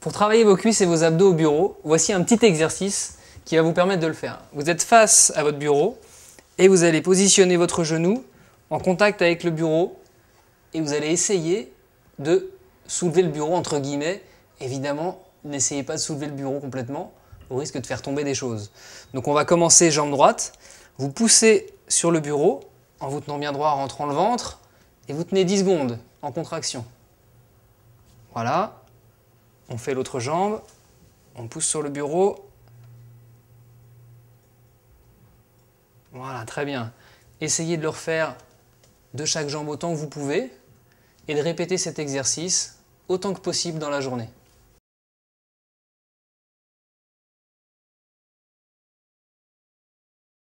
Pour travailler vos cuisses et vos abdos au bureau, voici un petit exercice qui va vous permettre de le faire. Vous êtes face à votre bureau et vous allez positionner votre genou en contact avec le bureau et vous allez essayer de soulever le bureau entre guillemets. Évidemment, n'essayez pas de soulever le bureau complètement, au risque de faire tomber des choses. Donc on va commencer jambe droite, vous poussez sur le bureau en vous tenant bien droit en rentrant le ventre et vous tenez 10 secondes en contraction. Voilà, on fait l'autre jambe, on pousse sur le bureau. Voilà, très bien. Essayez de le refaire de chaque jambe autant que vous pouvez et de répéter cet exercice autant que possible dans la journée.